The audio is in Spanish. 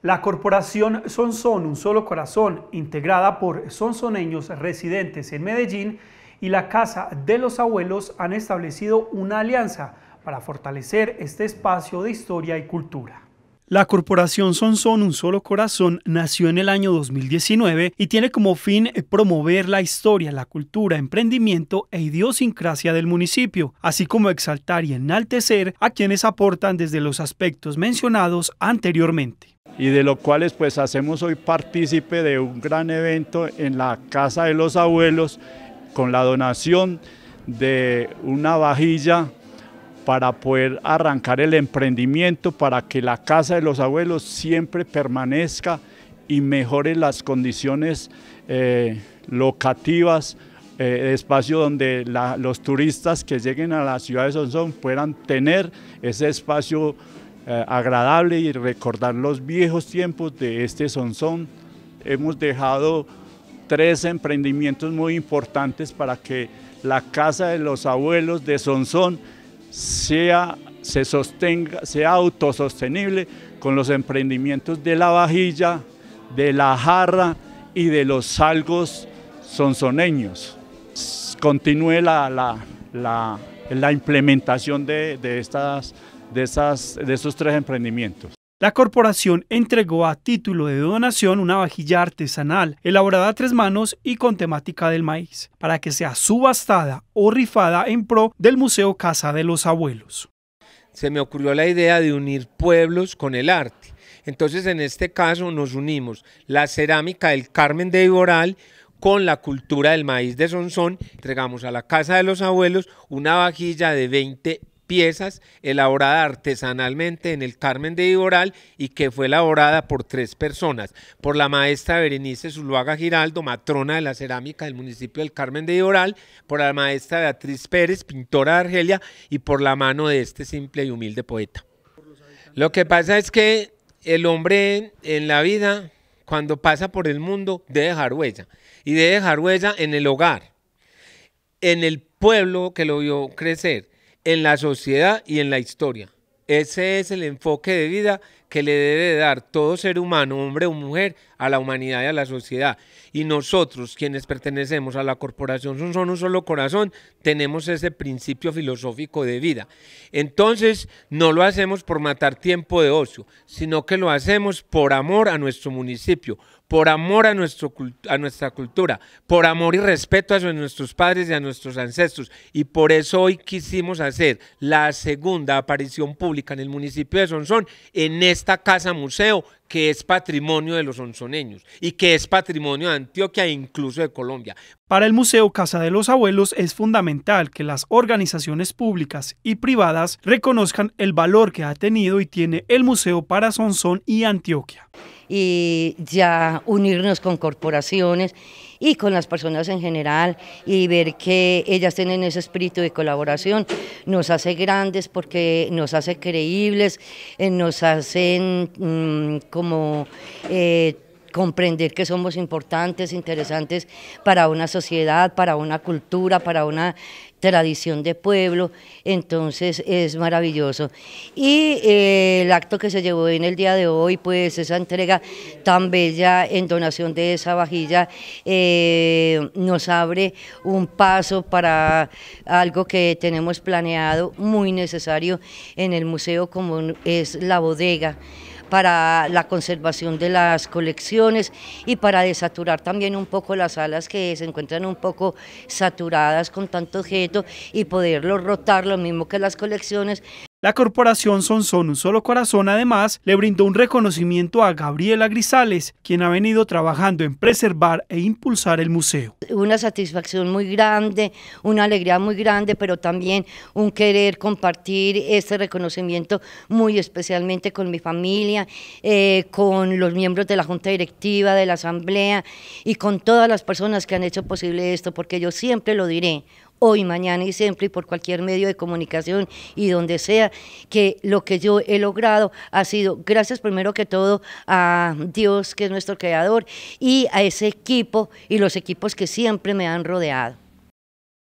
La corporación Sonson, un solo corazón, integrada por sonsoneños residentes en Medellín y la Casa de los Abuelos han establecido una alianza para fortalecer este espacio de historia y cultura. La Corporación Sonson Un Solo Corazón nació en el año 2019 y tiene como fin eh, promover la historia, la cultura, emprendimiento e idiosincrasia del municipio, así como exaltar y enaltecer a quienes aportan desde los aspectos mencionados anteriormente y de lo cuales pues hacemos hoy partícipe de un gran evento en la Casa de los Abuelos con la donación de una vajilla para poder arrancar el emprendimiento, para que la casa de los abuelos siempre permanezca y mejore las condiciones eh, locativas, eh, espacio donde los turistas que lleguen a la ciudad de Sonsón puedan tener ese espacio eh, agradable y recordar los viejos tiempos de este Sonsón. Hemos dejado tres emprendimientos muy importantes para que la casa de los abuelos de Sonsón sea, sostenga, sea autosostenible con los emprendimientos de la vajilla, de la jarra y de los salgos sonsoneños. Continúe la, implementación de, de, estas, de, esas, de esos tres emprendimientos. La corporación entregó a título de donación una vajilla artesanal, elaborada a tres manos y con temática del maíz, para que sea subastada o rifada en pro del Museo Casa de los Abuelos. Se me ocurrió la idea de unir pueblos con el arte. Entonces, en este caso, nos unimos la cerámica del Carmen de Iboral con la cultura del maíz de Sonsón. Entregamos a la Casa de los Abuelos una vajilla de 20 piezas elaboradas artesanalmente en el Carmen de Iboral y que fue elaborada por tres personas, por la maestra Berenice Zuluaga Giraldo, matrona de la cerámica del municipio del Carmen de Iboral, por la maestra Beatriz Pérez, pintora de Argelia, y por la mano de este simple y humilde poeta. Lo que pasa es que el hombre en la vida, cuando pasa por el mundo, debe dejar huella, y debe dejar huella en el hogar, en el pueblo que lo vio crecer, en la sociedad y en la historia. Ese es el enfoque de vida que le debe dar todo ser humano, hombre o mujer, a la humanidad y a la sociedad. Y nosotros, quienes pertenecemos a la corporación Son un solo corazón, tenemos ese principio filosófico de vida. Entonces, no lo hacemos por matar tiempo de ocio, sino que lo hacemos por amor a nuestro municipio, por amor a, nuestro, a nuestra cultura, por amor y respeto a nuestros padres y a nuestros ancestros. Y por eso hoy quisimos hacer la segunda aparición pública en el municipio de Sonsón, en esta casa museo, que es patrimonio de los onzoneños y que es patrimonio de Antioquia e incluso de Colombia. Para el Museo Casa de los Abuelos es fundamental que las organizaciones públicas y privadas reconozcan el valor que ha tenido y tiene el museo para Sonsón y Antioquia. Y ya unirnos con corporaciones y con las personas en general y ver que ellas tienen ese espíritu de colaboración nos hace grandes porque nos hace creíbles, eh, nos hacen mm, como... Eh, comprender que somos importantes, interesantes para una sociedad, para una cultura, para una tradición de pueblo, entonces es maravilloso. Y eh, el acto que se llevó en el día de hoy, pues esa entrega tan bella en donación de esa vajilla, eh, nos abre un paso para algo que tenemos planeado, muy necesario en el museo, como es la bodega para la conservación de las colecciones y para desaturar también un poco las salas que se encuentran un poco saturadas con tanto objeto y poderlo rotar, lo mismo que las colecciones, la corporación Sonson Un Solo Corazón además le brindó un reconocimiento a Gabriela Grisales, quien ha venido trabajando en preservar e impulsar el museo. Una satisfacción muy grande, una alegría muy grande, pero también un querer compartir este reconocimiento muy especialmente con mi familia, eh, con los miembros de la Junta Directiva, de la Asamblea y con todas las personas que han hecho posible esto, porque yo siempre lo diré, hoy, mañana y siempre y por cualquier medio de comunicación y donde sea, que lo que yo he logrado ha sido gracias primero que todo a Dios, que es nuestro creador, y a ese equipo y los equipos que siempre me han rodeado.